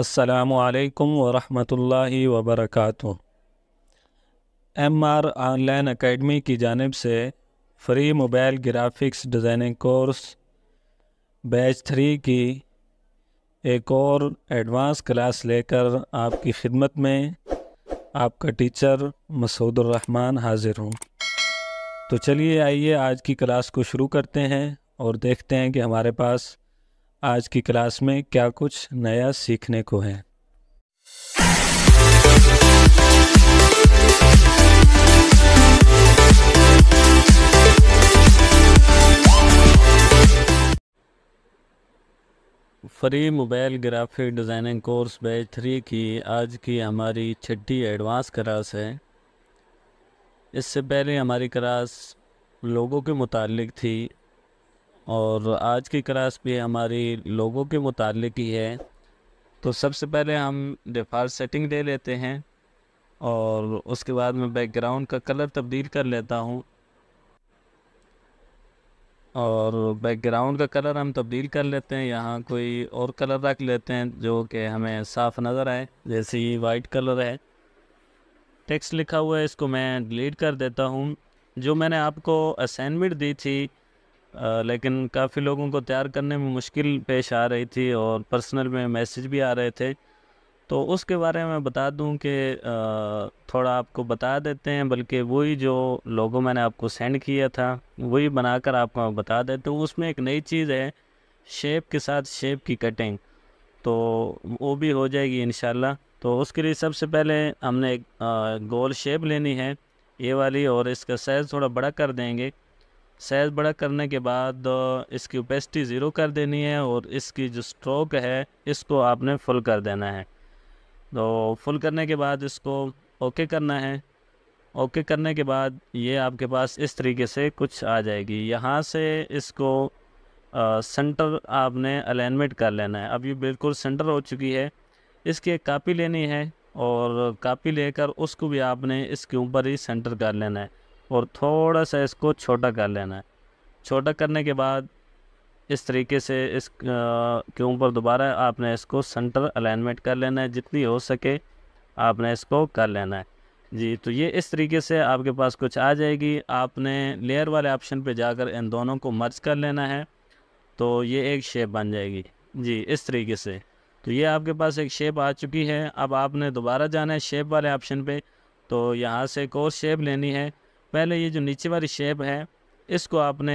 असलकम वरहमल वबरक एम आर ऑनलाइन अकेडमी की जानब से free mobile graphics designing course batch three की एक और एडवांस क्लास लेकर आपकी खिदमत में आपका टीचर मसूदुर्रहमान हाजिर हूँ तो चलिए आइए आज की क्लास को शुरू करते हैं और देखते हैं कि हमारे पास आज की क्लास में क्या कुछ नया सीखने को है free mobile graphic designing course batch three की आज की हमारी छठी एडवांस क्लास है इससे पहले हमारी क्लास लोगों के मुतालिक थी और आज की क्लास भी हमारी लोगों के मुतालिक ही है तो सबसे पहले हम डिफ़ॉल्ट सेटिंग ले लेते हैं और उसके बाद मैं बैकग्राउंड का कलर तब्दील कर लेता हूँ और बैकग्राउंड का कलर हम तब्दील कर लेते हैं यहाँ कोई और कलर रख लेते हैं जो कि हमें साफ़ नज़र आए जैसे ये वाइट कलर है टेक्स्ट लिखा हुआ है इसको मैं डिलीट कर देता हूँ जो मैंने आपको असाइनमेंट दी थी लेकिन काफ़ी लोगों को तैयार करने में मुश्किल पेश आ रही थी और पर्सनल में मैसेज भी आ रहे थे तो उसके बारे में बता दूं कि थोड़ा आपको बता देते हैं बल्कि वही जो लोगों मैंने आपको सेंड किया था वही बनाकर आपको बता देते हैं तो उसमें एक नई चीज़ है शेप के साथ शेप की कटिंग तो वो भी हो जाएगी इन तो उसके लिए सबसे पहले हमने एक गोल शेप लेनी है ये वाली और इसका साइज़ थोड़ा बड़ा कर देंगे साइज़ बड़ा करने के बाद इसकी ओपेसिटी ज़ीरो कर देनी है और इसकी जो स्ट्रोक है इसको आपने फुल कर देना है तो फुल करने के बाद इसको ओके करना है ओके करने के बाद ये आपके पास इस तरीके से कुछ आ जाएगी यहाँ से इसको आ, सेंटर आपने अलाइनमेंट कर लेना है अब ये बिल्कुल सेंटर हो चुकी है इसकी एक कापी लेनी है और कापी लेकर उसको भी आपने इसके ऊपर ही सेंटर कर लेना है और थोड़ा सा इसको छोटा कर लेना है छोटा करने के बाद इस तरीके से इस के ऊपर दोबारा आपने इसको सेंटर अलाइनमेंट कर लेना है जितनी हो सके आपने इसको कर लेना है जी तो ये इस तरीके से आपके पास कुछ आ जाएगी आपने लेयर वाले ऑप्शन पे जाकर इन दोनों को मर्ज कर लेना है तो ये एक शेप बन जाएगी जी इस तरीके से तो ये आपके पास एक शेप आ चुकी है अब आपने दोबारा जाना है शेप वाले ऑप्शन पे तो यहाँ से एक और शेप लेनी है पहले ये जो नीचे वाली शेप है इसको आपने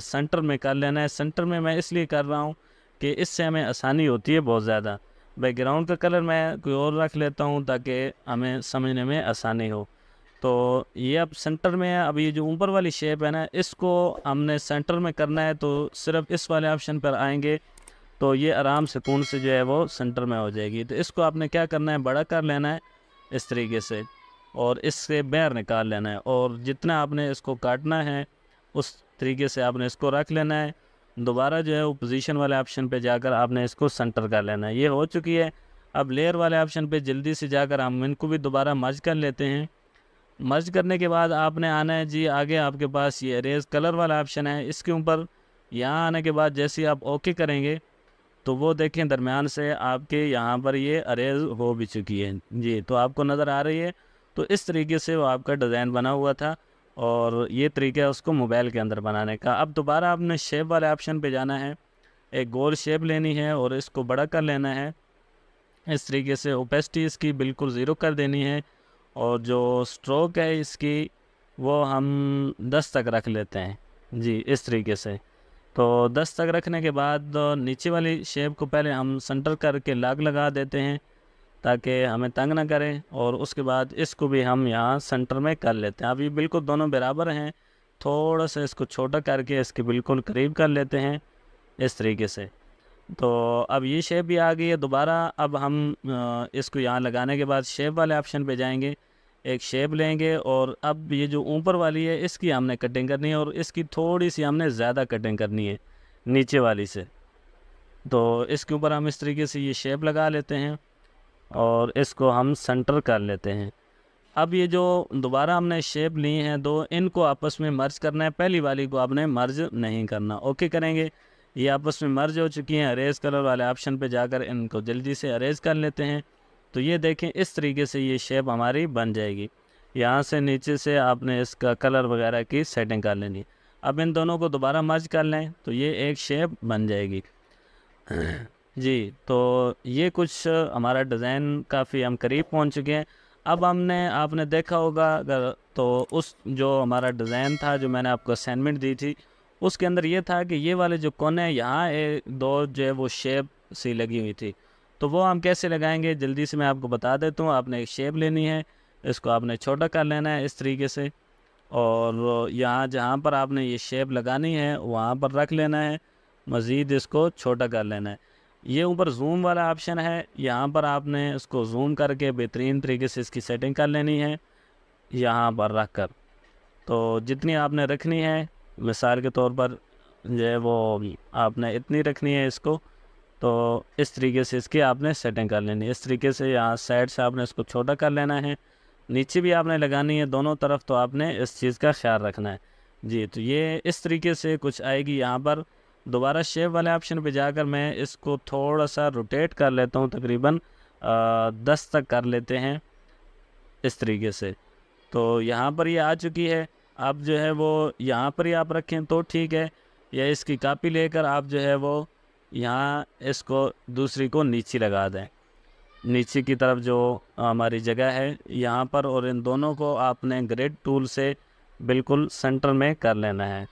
सेंटर में कर लेना है सेंटर में मैं इसलिए कर रहा हूँ कि इससे हमें आसानी होती है बहुत ज़्यादा बैकग्राउंड का कलर मैं कोई और रख लेता हूँ ताकि हमें समझने में आसानी हो तो ये अब सेंटर में है अब ये जो ऊपर वाली शेप है ना इसको हमने सेंटर में करना है तो सिर्फ इस वाले ऑप्शन पर आएंगे तो ये आराम से कून से जो है वो सेंटर में हो जाएगी तो इसको आपने क्या करना है बड़ा कर लेना है इस तरीके से और इससे बैर निकाल लेना है और जितना आपने इसको काटना है उस तरीके से आपने इसको रख लेना है दोबारा जो है वो पोजीशन वाले ऑप्शन पे जाकर आपने इसको सेंटर कर लेना है ये हो चुकी है अब लेयर वाले ऑप्शन पे जल्दी से जाकर हम इनको भी दोबारा मर्ज कर लेते हैं मर्ज करने के बाद आपने आना है जी आगे आपके पास ये रेज कलर वाला ऑप्शन है इसके ऊपर यहाँ आने के बाद जैसे आप ओके करेंगे तो वो देखें दरमियान से आपके यहाँ पर ये अरेज हो भी चुकी है जी तो आपको नज़र आ रही है तो इस तरीके से वो आपका डिज़ाइन बना हुआ था और ये तरीका है उसको मोबाइल के अंदर बनाने का अब दोबारा आपने शेप वाले ऑप्शन पे जाना है एक गोल शेप लेनी है और इसको बड़ा कर लेना है इस तरीके से ओपेसिटी इसकी बिल्कुल ज़ीरो कर देनी है और जो स्ट्रोक है इसकी वो हम दस तक रख लेते हैं जी इस तरीके से तो दस तक रखने के बाद नीचे वाली शेप को पहले हम सेंटर करके लाग लगा देते हैं ताकि हमें तंग ना करें और उसके बाद इसको भी हम यहाँ सेंटर में कर लेते हैं अब ये बिल्कुल दोनों बराबर हैं थोड़ा सा इसको छोटा करके इसके बिल्कुल करीब कर लेते हैं इस तरीके से तो अब ये शेप भी आ गई है दोबारा अब हम इसको यहाँ लगाने के बाद शेप वाले ऑप्शन पे जाएंगे एक शेप लेंगे और अब ये जो ऊपर वाली है इसकी हमने कटिंग करनी है और इसकी थोड़ी सी हमने ज़्यादा कटिंग करनी है नीचे वाली से तो इसके ऊपर हम इस तरीके से ये शेप लगा लेते हैं और इसको हम सेंटर कर लेते हैं अब ये जो दोबारा हमने शेप ली हैं दो इनको आपस में मर्ज करना है पहली वाली को आपने मर्ज नहीं करना ओके करेंगे ये आपस में मर्ज हो चुकी हैं अरेज कलर वाले ऑप्शन पे जाकर इनको जल्दी से अरेज कर लेते हैं तो ये देखें इस तरीके से ये शेप हमारी बन जाएगी यहाँ से नीचे से आपने इसका कलर वगैरह की सेटिंग कर लेनी अब इन दोनों को दोबारा मर्ज कर लें तो ये एक शेप बन जाएगी जी तो ये कुछ हमारा डिज़ाइन काफ़ी हम करीब पहुंच चुके हैं अब हमने आपने देखा होगा अगर तो उस जो हमारा डिज़ाइन था जो मैंने आपको असाइनमेंट दी थी उसके अंदर ये था कि ये वाले जो कोने यहाँ एक दो जो है वो शेप सी लगी हुई थी तो वो हम कैसे लगाएंगे जल्दी से मैं आपको बता देता हूँ आपने एक शेप लेनी है इसको आपने छोटा कर लेना है इस तरीके से और यहाँ जहाँ पर आपने ये शेप लगानी है वहाँ पर रख लेना है मज़ीद इसको छोटा कर लेना है ये ऊपर जूम वाला ऑप्शन है यहाँ पर आपने इसको जूम करके बेहतरीन तरीके से इसकी सेटिंग कर लेनी है यहाँ पर रख कर तो जितनी आपने रखनी है मिसाल के तौर पर जो है वो आपने इतनी रखनी है इसको तो इस तरीके से इसकी आपने सेटिंग कर लेनी है इस तरीके से यहाँ साइड से आपने इसको छोटा कर लेना है नीचे भी आपने लगानी है दोनों तरफ तो आपने इस चीज़ का ख्याल रखना है जी तो ये इस तरीके से कुछ आएगी यहाँ पर दोबारा शेप वाले ऑप्शन पे जाकर मैं इसको थोड़ा सा रोटेट कर लेता हूँ तकरीबन दस तक कर लेते हैं इस तरीके से तो यहाँ पर ये यह आ चुकी है आप जो है वो यहाँ पर ही आप रखें तो ठीक है या इसकी कापी लेकर आप जो है वो यहाँ इसको दूसरी को नीचे लगा दें नीचे की तरफ जो हमारी जगह है यहाँ पर और इन दोनों को आपने ग्रेड टूल से बिल्कुल सेंटर में कर लेना है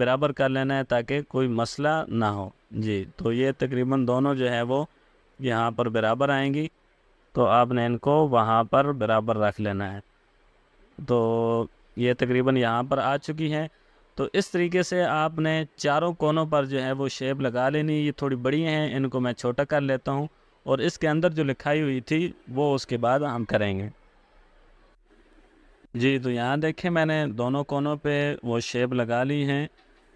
बराबर कर लेना है ताकि कोई मसला ना हो जी तो ये तकरीबन दोनों जो है वो यहाँ पर बराबर आएंगी तो आपने इनको वहाँ पर बराबर रख लेना है तो ये तकरीबन यहाँ पर आ चुकी हैं तो इस तरीके से आपने चारों कोनों पर जो है वो शेप लगा लेनी ये थोड़ी बड़ी हैं इनको मैं छोटा कर लेता हूँ और इसके अंदर जो लिखाई हुई थी वो उसके बाद हम करेंगे जी तो यहाँ देखें मैंने दोनों कोनों पे वो शेप लगा ली हैं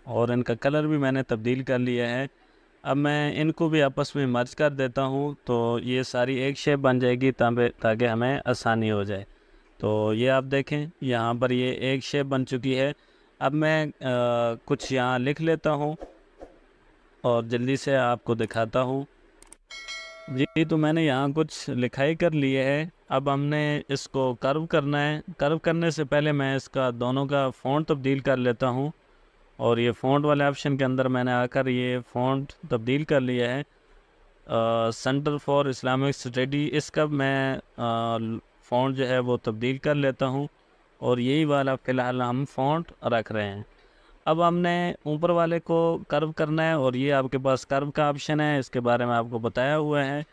और इनका कलर भी मैंने तब्दील कर लिया है अब मैं इनको भी आपस में मर्ज कर देता हूँ तो ये सारी एक शेप बन जाएगी ताकि हमें आसानी हो जाए तो ये आप देखें यहाँ पर ये एक शेप बन चुकी है अब मैं आ, कुछ यहाँ लिख लेता हूँ और जल्दी से आपको दिखाता हूँ जी तो मैंने यहाँ कुछ लिखाई कर लिए है अब हमने इसको कर्व करना है कर्व करने से पहले मैं इसका दोनों का फ़ॉन्ट तब्दील कर लेता हूँ और ये फ़ॉन्ट वाले ऑप्शन के अंदर मैंने आकर ये फ़ॉन्ट तब्दील कर लिया है सेंटर फॉर इस्लामिक स्टडी इसका मैं फ़ॉन्ट जो है वो तब्दील कर लेता हूँ और यही वाला फ़िलहाल हम फ़ॉन्ट रख रहे हैं अब हमने ऊपर वाले को कर्व करना है और ये आपके पास कर्व का ऑप्शन है इसके बारे में आपको बताया हुआ है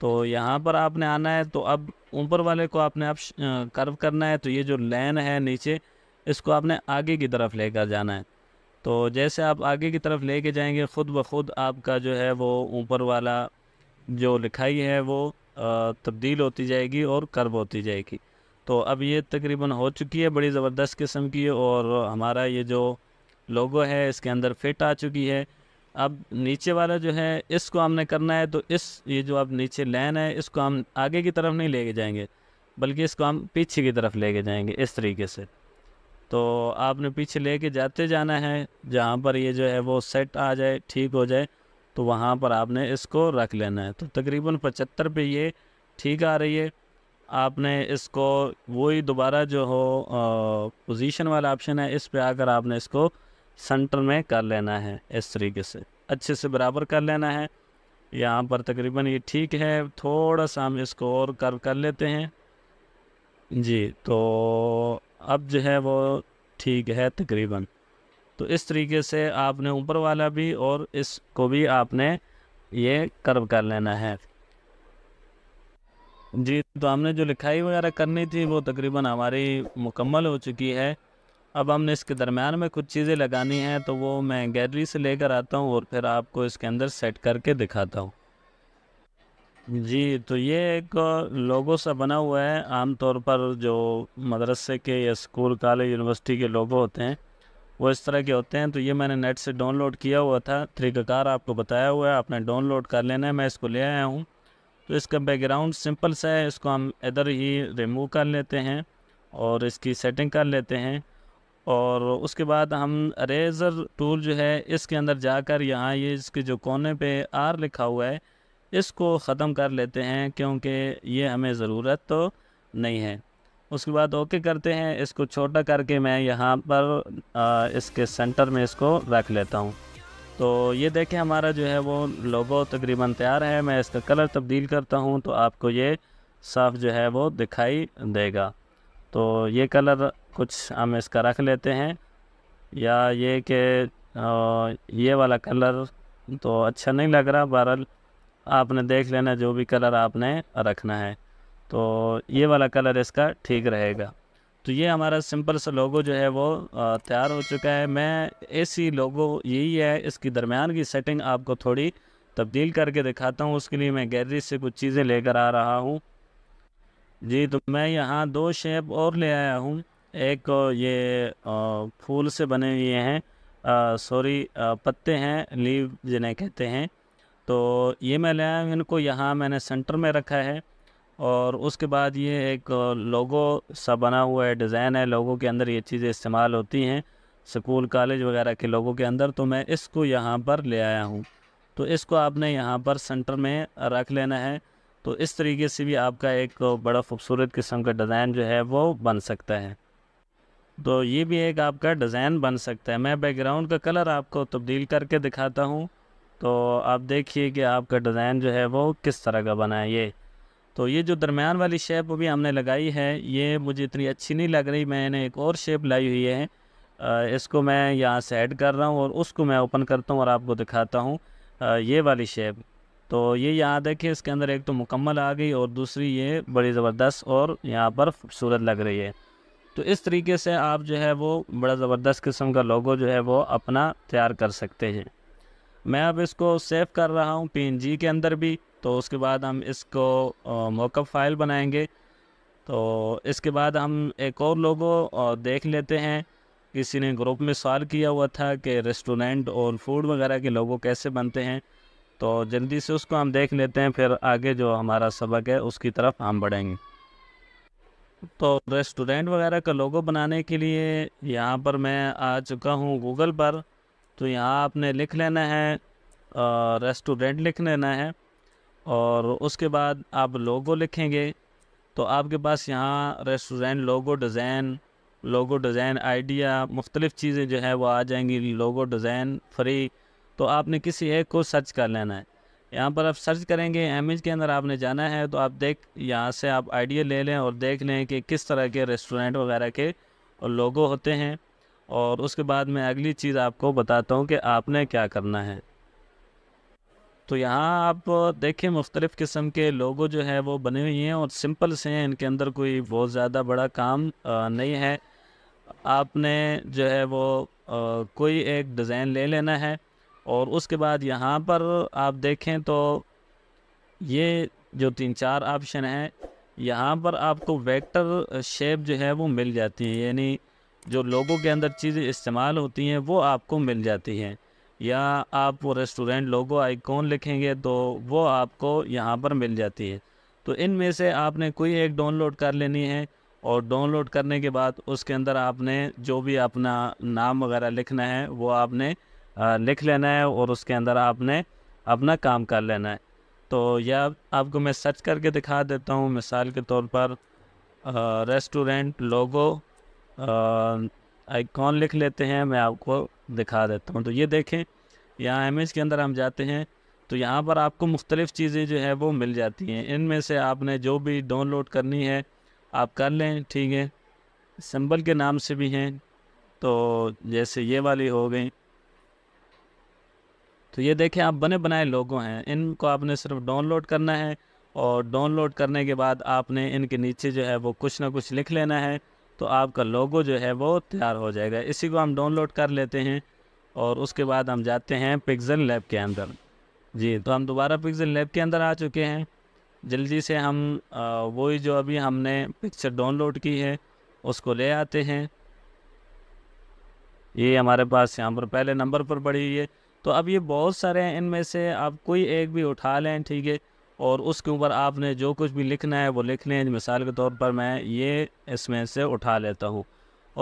तो यहाँ पर आपने आना है तो अब ऊपर वाले को आपने आप कर्व करना है तो ये जो लाइन है नीचे इसको आपने आगे की तरफ लेकर जाना है तो जैसे आप आगे की तरफ लेके जाएंगे ख़ुद ब खुद आपका जो है वो ऊपर वाला जो लिखाई है वो तब्दील होती जाएगी और कर्व होती जाएगी तो अब ये तकरीबन हो चुकी है बड़ी ज़बरदस्त किस्म की और हमारा ये जो लोगो है इसके अंदर फिट आ चुकी है अब नीचे वाला जो है इसको हमने करना है तो इस ये जो अब नीचे लाइन है इसको हम आगे की तरफ नहीं लेके जाएंगे बल्कि इसको हम पीछे की तरफ लेके जाएंगे इस तरीके से तो आपने पीछे ले जाते जाना है जहाँ पर ये जो है वो सेट आ जाए ठीक हो जाए तो वहाँ पर आपने इसको रख लेना है तो तकरीबन पचहत्तर पे ये ठीक आ रही है आपने इसको वही दोबारा जो हो पोजीशन वाला ऑप्शन है इस पे आकर आपने इसको सेंटर में कर लेना है इस तरीके से अच्छे से बराबर कर लेना है यहाँ पर तकरीबन ये ठीक है थोड़ा सा हम इसको और कर्व कर लेते हैं जी तो अब जो है वो ठीक है तकरीबन तो इस तरीके से आपने ऊपर वाला भी और इसको भी आपने ये कर्व कर लेना है जी तो हमने जो लिखाई वगैरह करनी थी वो तकरीबन हमारी मुकम्मल हो चुकी है अब हमने इसके दरम्यान में कुछ चीज़ें लगानी हैं तो वो मैं गैलरी से लेकर आता हूँ और फिर आपको इसके अंदर सेट करके दिखाता हूँ जी तो ये एक लोगों से बना हुआ है आमतौर पर जो मदरसे के या स्कूल कॉलेज यूनिवर्सिटी के लोगो होते हैं वो इस तरह के होते हैं तो ये मैंने नेट से डाउनलोड किया हुआ था तरीकाकार आपको बताया हुआ है आपने डाउनलोड कर लेना है मैं इसको ले आया हूँ तो इसका बैकग्राउंड सिंपल सा है इसको हम इधर ही रिमूव कर लेते हैं और इसकी सेटिंग कर लेते हैं और उसके बाद हम रेज़र टूल जो है इसके अंदर जाकर यहाँ ये इसके जो कोने पे आर लिखा हुआ है इसको ख़त्म कर लेते हैं क्योंकि ये हमें ज़रूरत तो नहीं है उसके बाद ओके करते हैं इसको छोटा करके मैं यहाँ पर आ, इसके सेंटर में इसको रख लेता हूँ तो ये देखें हमारा जो है वो लोगो तकरीबन तैयार है मैं इसका कलर तब्दील करता हूँ तो आपको ये साफ जो है वो दिखाई देगा तो ये कलर कुछ हम इसका रख लेते हैं या ये कि ये वाला कलर तो अच्छा नहीं लग रहा बहरहाल आपने देख लेना जो भी कलर आपने रखना है तो ये वाला कलर इसका ठीक रहेगा तो ये हमारा सिंपल सा लोगो जो है वो तैयार हो चुका है मैं ऐसी लोगो यही है इसकी दरमियान की सेटिंग आपको थोड़ी तब्दील करके दिखाता हूँ उसके लिए मैं गैलरी से कुछ चीज़ें लेकर आ रहा हूँ जी तो मैं यहाँ दो शेप और ले आया हूँ एक तो ये फूल से बने हुए हैं सॉरी पत्ते हैं लीव जिन्हें कहते हैं तो ये मैं ले हूँ इनको यहाँ मैंने सेंटर में रखा है और उसके बाद ये एक लोगो सा बना हुआ है डिज़ाइन है लोगों के अंदर ये चीज़ें इस्तेमाल होती हैं स्कूल कॉलेज वगैरह के लोगों के अंदर तो मैं इसको यहाँ पर ले आया हूँ तो इसको आपने यहाँ पर सेंटर में रख लेना है तो इस तरीके से भी आपका एक बड़ा खूबसूरत किस्म का डिज़ाइन जो है वो बन सकता है तो ये भी एक आपका डिज़ाइन बन सकता है मैं बैकग्राउंड का कलर आपको तब्दील करके दिखाता हूँ तो आप देखिए कि आपका डिज़ाइन जो है वो किस तरह का बना है ये तो ये जो दरमियान वाली शेप वो भी हमने लगाई है ये मुझे इतनी अच्छी नहीं लग रही मैंने एक और शेप लाई हुई है इसको मैं यहाँ से ऐड कर रहा हूँ और उसको मैं ओपन करता हूँ और आपको दिखाता हूँ ये वाली शेप तो ये यहाँ देखिए इसके अंदर एक तो मुकम्मल आ गई और दूसरी ये बड़ी ज़बरदस्त और यहाँ पर खूबसूरत लग रही है तो इस तरीके से आप जो है वो बड़ा ज़बरदस्त किस्म का लोगो जो है वो अपना तैयार कर सकते हैं मैं अब इसको सेव कर रहा हूँ पी के अंदर भी तो उसके बाद हम इसको मोकअप फाइल बनाएंगे तो इसके बाद हम एक और लोगो और देख लेते हैं किसी ने ग्रुप में सवाल किया हुआ था कि रेस्टोरेंट और फूड वगैरह के लोगों कैसे बनते हैं तो जल्दी से उसको हम देख लेते हैं फिर आगे जो हमारा सबक है उसकी तरफ हम बढ़ेंगे तो रेस्टोरेंट वगैरह का लोगो बनाने के लिए यहाँ पर मैं आ चुका हूँ गूगल पर तो यहाँ आपने लिख लेना है रेस्टोरेंट लिख लेना है और उसके बाद आप लोगो लिखेंगे तो आपके पास यहाँ restaurant logo design logo design idea मुख्तलिफ़ चीज़ें जो है वो आ जाएंगी लोगो डिज़ाइन फ्री तो आपने किसी एक को सर्च कर लेना है यहाँ पर आप सर्च करेंगे एमेज के अंदर आपने जाना है तो आप देख यहाँ से आप आइडिया ले लें और देख लें कि किस तरह के रेस्टोरेंट वगैरह के लोगो होते हैं और उसके बाद मैं अगली चीज़ आपको बताता हूँ कि आपने क्या करना है तो यहाँ आप देखें मुख्तलिफ़ किस्म के लोगो जो है वो बने हुए हैं और सिंपल से हैं इनके अंदर कोई बहुत ज़्यादा बड़ा काम नहीं है आपने जो है वो कोई एक डिज़ाइन ले लेना है और उसके बाद यहाँ पर आप देखें तो ये जो तीन चार ऑप्शन हैं यहाँ पर आपको वेक्टर शेप जो है वो मिल जाती है यानी जो लोगों के अंदर चीज़ें इस्तेमाल होती हैं वो आपको मिल जाती हैं या आप वो रेस्टोरेंट लोगो आइकॉन लिखेंगे तो वो आपको यहाँ पर मिल जाती है तो इनमें से आपने कोई एक डाउनलोड कर लेनी है और डाउनलोड करने के बाद उसके अंदर आपने जो भी अपना नाम वगैरह लिखना है वो आपने लिख लेना है और उसके अंदर आपने अपना काम कर लेना है तो या आपको मैं सर्च करके दिखा देता हूँ मिसाल के तौर पर रेस्टोरेंट लोगो आइकॉन लिख लेते हैं मैं आपको दिखा देता हूँ तो ये देखें यहाँ इमेज के अंदर हम जाते हैं तो यहाँ पर आपको मुख्तलिफ़ चीज़ें जो है वो मिल जाती हैं इनमें से आपने जो भी डाउनलोड करनी है आप कर लें ठीक है सिंबल के नाम से भी हैं तो जैसे ये वाली हो गई तो ये देखें आप बने बनाए लोगों हैं इनको आपने सिर्फ डाउनलोड करना है और डाउनलोड करने के बाद आपने इनके नीचे जो है वो कुछ ना कुछ लिख लेना है तो आपका लोगो जो है वो तैयार हो जाएगा इसी को हम डाउनलोड कर लेते हैं और उसके बाद हम जाते हैं पिक्सल लैब के अंदर जी तो हम दोबारा पिक्सल लैब के अंदर आ चुके हैं जल्दी से हम वही जो अभी हमने पिक्चर डाउनलोड की है उसको ले आते हैं ये हमारे पास यहाँ पर पहले नंबर पर पड़ी हुई है तो अब ये बहुत सारे हैं इनमें से आप कोई एक भी उठा लें ठीक है और उसके ऊपर आपने जो कुछ भी लिखना है वो लिख लें मिसाल के तौर पर मैं ये इसमें से उठा लेता हूँ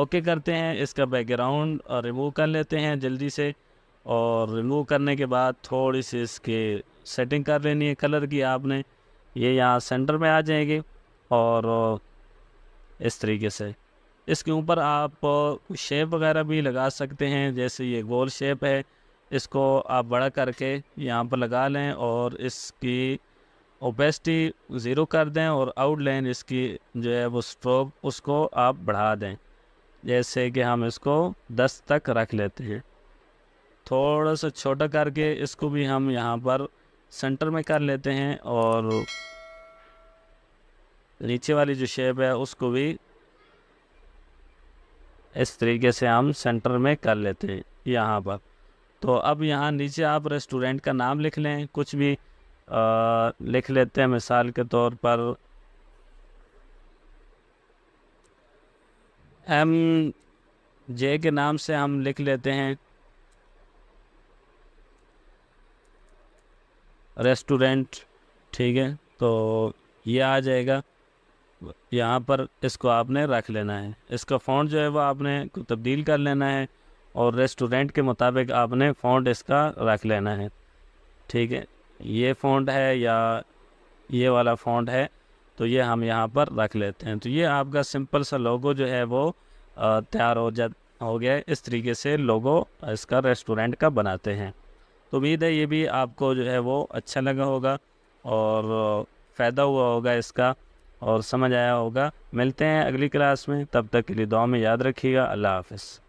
ओके करते हैं इसका बैकग्राउंड रिमूव कर लेते हैं जल्दी से और रिमूव करने के बाद थोड़ी सी इसके सेटिंग कर लेनी है कलर की आपने ये यहाँ सेंटर में आ जाएंगे और इस तरीके से इसके ऊपर आप शेप वगैरह भी लगा सकते हैं जैसे ये गोल शेप है इसको आप बड़ा करके यहाँ पर लगा लें और इसकी ओबेसिटी ज़ीरो कर दें और आउटलाइन इसकी जो है वो स्ट्रोक उसको आप बढ़ा दें जैसे कि हम इसको दस तक रख लेते हैं थोड़ा सा छोटा करके इसको भी हम यहाँ पर सेंटर में कर लेते हैं और नीचे वाली जो शेप है उसको भी इस तरीके से हम सेंटर में कर लेते हैं यहाँ पर तो अब यहाँ नीचे आप रेस्टोरेंट का नाम लिख लें कुछ भी लिख लेते हैं मिसाल के तौर पर एम जे के नाम से हम लिख लेते हैं रेस्टोरेंट ठीक है तो ये आ जाएगा यहाँ पर इसको आपने रख लेना है इसका फ़ॉन्ट जो है वो आपने को तब्दील कर लेना है और रेस्टोरेंट के मुताबिक आपने फ़ॉन्ट इसका रख लेना है ठीक है ये फ़ॉन्ट है या ये वाला फ़ॉन्ट है तो ये हम यहाँ पर रख लेते हैं तो ये आपका सिंपल सा लोगो जो है वो तैयार हो जा हो गया इस तरीके से लोगो इसका रेस्टोरेंट का बनाते हैं तो उम्मीद है ये भी आपको जो है वो अच्छा लगा होगा और फ़ायदा हुआ होगा इसका और समझ आया होगा मिलते हैं अगली क्लास में तब तक के लिए दुआ में याद रखिएगा अल्लाह हाफिज़